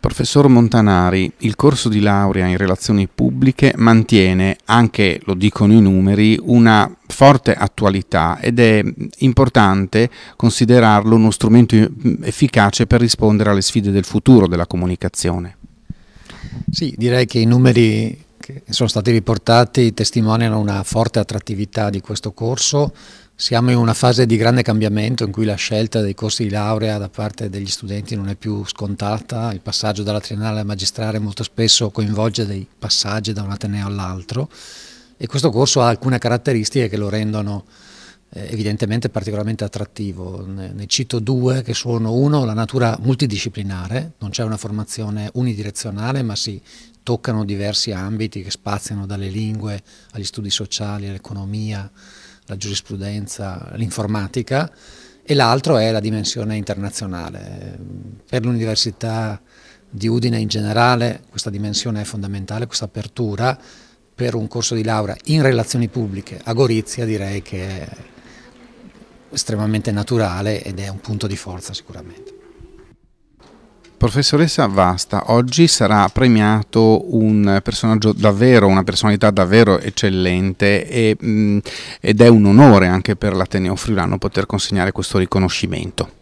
Professor Montanari, il corso di laurea in relazioni pubbliche mantiene, anche lo dicono i numeri, una forte attualità ed è importante considerarlo uno strumento eh, efficace per rispondere alle sfide del futuro della comunicazione. Sì, direi che i numeri che sono stati riportati testimoniano una forte attrattività di questo corso siamo in una fase di grande cambiamento in cui la scelta dei corsi di laurea da parte degli studenti non è più scontata, il passaggio dalla triennale al magistrale molto spesso coinvolge dei passaggi da un ateneo all'altro e questo corso ha alcune caratteristiche che lo rendono eh, evidentemente particolarmente attrattivo. Ne, cito due che sono uno, la natura multidisciplinare, non c'è una formazione unidirezionale ma si toccano diversi ambiti che spaziano dalle lingue agli studi sociali, all'economia, la giurisprudenza, l'informatica, e l'altro è la dimensione internazionale. Per l'Università di Udine in generale questa dimensione è fondamentale, questa apertura per un corso di laurea in relazioni pubbliche a Gorizia direi che è estremamente naturale ed è un punto di forza sicuramente. Professoressa Vasta, oggi sarà premiato un personaggio davvero, una personalità davvero eccellente e, mm, ed è un onore anche per l'Ateneo Friulano poter consegnare questo riconoscimento.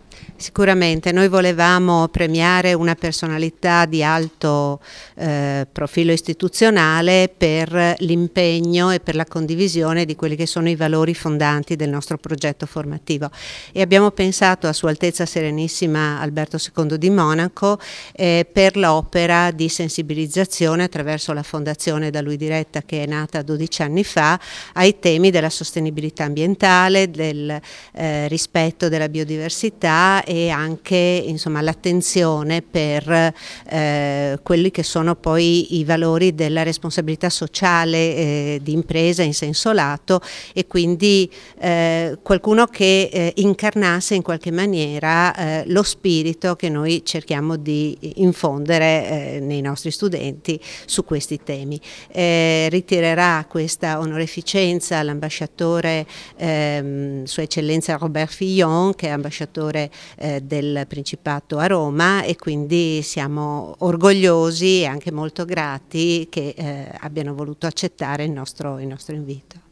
Sicuramente, noi volevamo premiare una personalità di alto eh, profilo istituzionale per l'impegno e per la condivisione di quelli che sono i valori fondanti del nostro progetto formativo e abbiamo pensato a Sua Altezza Serenissima Alberto II di Monaco eh, per l'opera di sensibilizzazione attraverso la fondazione da lui diretta che è nata 12 anni fa ai temi della sostenibilità ambientale, del eh, rispetto della biodiversità e anche insomma, l'attenzione per eh, quelli che sono poi i valori della responsabilità sociale eh, di impresa in senso lato e quindi eh, qualcuno che eh, incarnasse in qualche maniera eh, lo spirito che noi cerchiamo di infondere eh, nei nostri studenti su questi temi. ritirerà questa onoreficenza l'ambasciatore ehm, Sua Eccellenza Robert Fillon che è ambasciatore eh, del Principato a Roma e quindi siamo orgogliosi e anche molto grati che eh, abbiano voluto accettare il nostro, il nostro invito.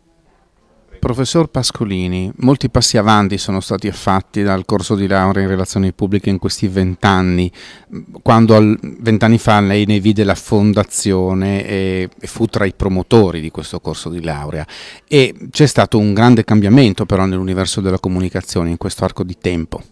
Professor Pascolini, molti passi avanti sono stati fatti dal corso di laurea in relazioni pubbliche in questi vent'anni, quando vent'anni fa lei ne vide la fondazione e, e, fu tra i promotori di questo corso di laurea e c'è stato un grande cambiamento però nell'universo della comunicazione in questo arco di tempo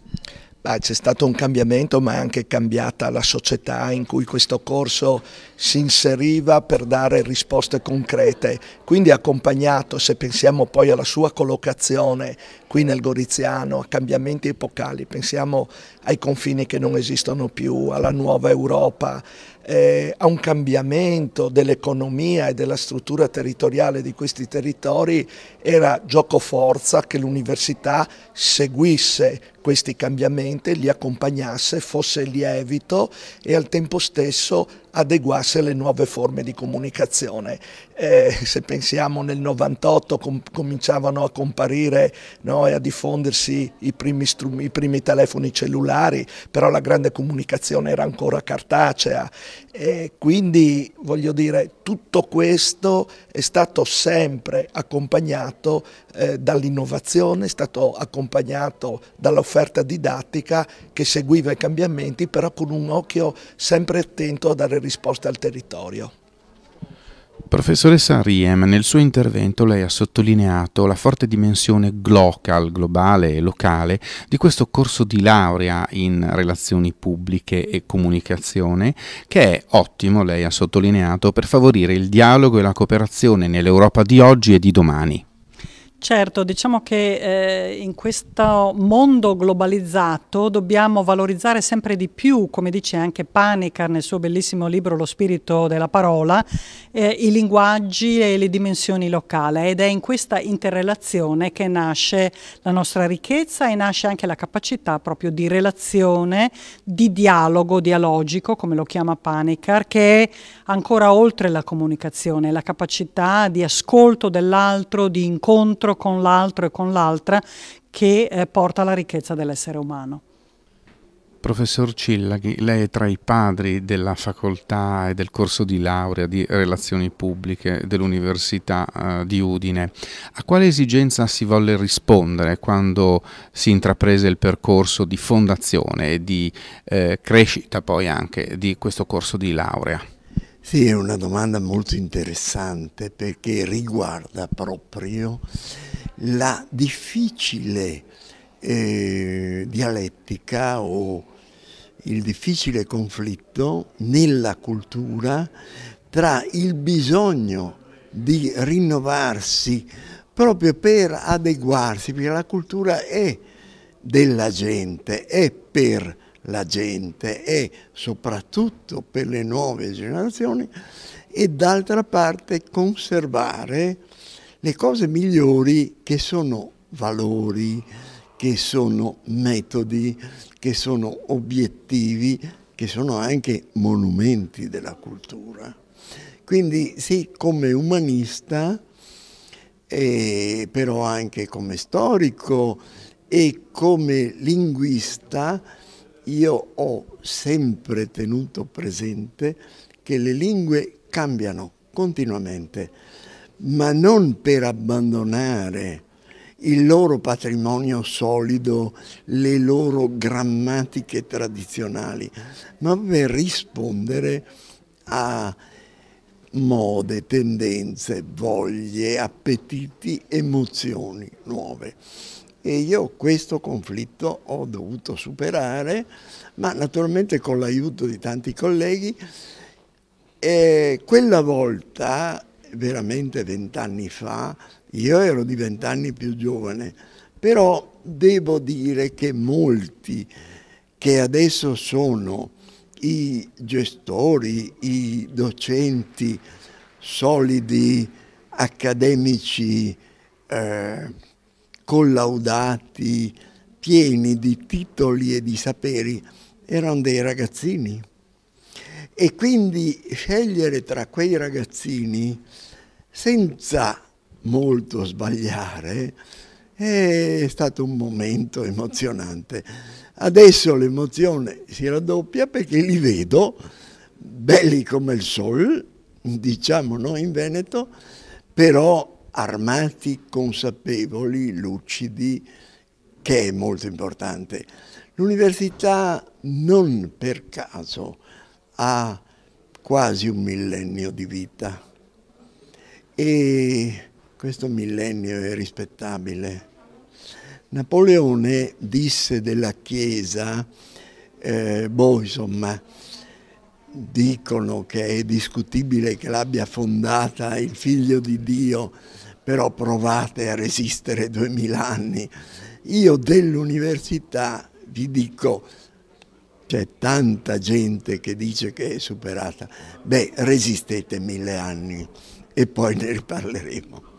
c'è stato un cambiamento ma è anche cambiata la società in cui questo corso si inseriva per dare risposte concrete, quindi accompagnato, se pensiamo poi alla sua collocazione qui nel Goriziano, a cambiamenti epocali, pensiamo ai confini che non esistono più, alla nuova Europa, eh, a un cambiamento dell'economia e della struttura territoriale di questi territori, era gioco forza che l'università seguisse questi cambiamenti, li accompagnasse, fosse lievito e al tempo stesso adeguasse le nuove forme di comunicazione. Eh, se pensiamo nel 98 com cominciavano a comparire no, e a diffondersi i primi, i primi, telefoni cellulari, però la grande comunicazione era ancora cartacea e quindi voglio dire tutto questo è stato sempre accompagnato eh, dall'innovazione, è stato accompagnato dall'offerta didattica che seguiva i cambiamenti però con un occhio sempre attento a dare risposte al territorio. Professoressa Riem, nel suo intervento lei ha sottolineato la forte dimensione glocal, globale e locale di questo corso di laurea in relazioni pubbliche e comunicazione, che è ottimo, lei ha sottolineato, per favorire il dialogo e la cooperazione nell'Europa di oggi e di domani. Certo, diciamo che eh, in questo mondo globalizzato dobbiamo valorizzare sempre di più, come dice anche Panica nel suo bellissimo libro Lo spirito della parola, eh, i linguaggi e le dimensioni locali ed è in questa interrelazione che nasce la nostra ricchezza e nasce anche la capacità proprio di relazione, di dialogo dialogico, come lo chiama Panicar, che è ancora oltre la comunicazione, la capacità di ascolto dell'altro, di incontro con l'altro e con l'altra che eh, porta alla ricchezza dell'essere umano. Professor Cillaghi, lei è tra i padri della facoltà e del corso di laurea di relazioni pubbliche dell'Università eh, di Udine. A quale esigenza si volle rispondere quando si intraprese il percorso di fondazione e di eh, crescita poi anche di questo corso di laurea? Sì, è una domanda molto interessante perché riguarda proprio la difficile eh, dialettica o il difficile conflitto nella cultura tra il bisogno di rinnovarsi proprio per adeguarsi, perché la cultura è della gente, è per la gente e soprattutto per le nuove generazioni e d'altra parte conservare le cose migliori che sono valori, che sono metodi, che sono obiettivi, che sono anche monumenti della cultura. Quindi sì, come umanista, eh, però anche come storico e come linguista, io ho sempre tenuto presente che le lingue cambiano continuamente, ma non per abbandonare il loro patrimonio solido, le loro grammatiche tradizionali, ma per rispondere a mode, tendenze, voglie, appetiti, emozioni nuove e io questo conflitto ho dovuto superare, ma naturalmente con l'aiuto di tanti colleghi. E quella volta, veramente vent'anni fa, io ero di vent'anni più giovane, però devo dire che molti che adesso sono i gestori, i docenti solidi, accademici, eh, collaudati, pieni di titoli e di saperi, erano dei ragazzini. E quindi scegliere tra quei ragazzini senza molto sbagliare è stato un momento emozionante. Adesso l'emozione si raddoppia perché li vedo belli come il sol, diciamo noi in Veneto, però armati, consapevoli, lucidi, che è molto importante. L'università non per caso ha quasi un millennio di vita e questo millennio è rispettabile. Napoleone disse della Chiesa, eh, boh insomma, dicono che è discutibile che l'abbia fondata il figlio di Dio, però provate a resistere duemila anni. Io dell'università vi dico, c'è tanta gente che dice che è superata, beh resistete mille anni e poi ne riparleremo.